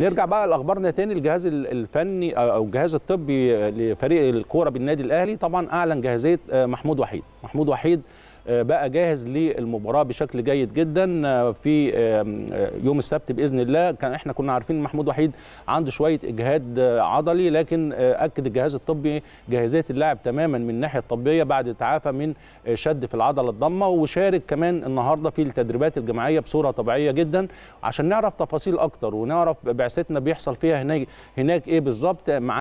نرجع بقى لاخبارنا تاني الجهاز الفني او الجهاز الطبي لفريق الكوره بالنادي الاهلي طبعا اعلن جاهزيه آه، محمود وحيد محمود وحيد آه، بقى جاهز للمباراه بشكل جيد جدا آه، في آه، يوم السبت باذن الله كان احنا كنا عارفين محمود وحيد عنده شويه اجهاد عضلي لكن اكد الجهاز الطبي جاهزيه اللاعب تماما من الناحيه الطبيه بعد تعافى من شد في العضله الضامه وشارك كمان النهارده في التدريبات الجماعيه بصوره طبيعيه جدا عشان نعرف تفاصيل اكتر ونعرف بعثتنا بيحصل فيها هناك هناك ايه بالظبط مع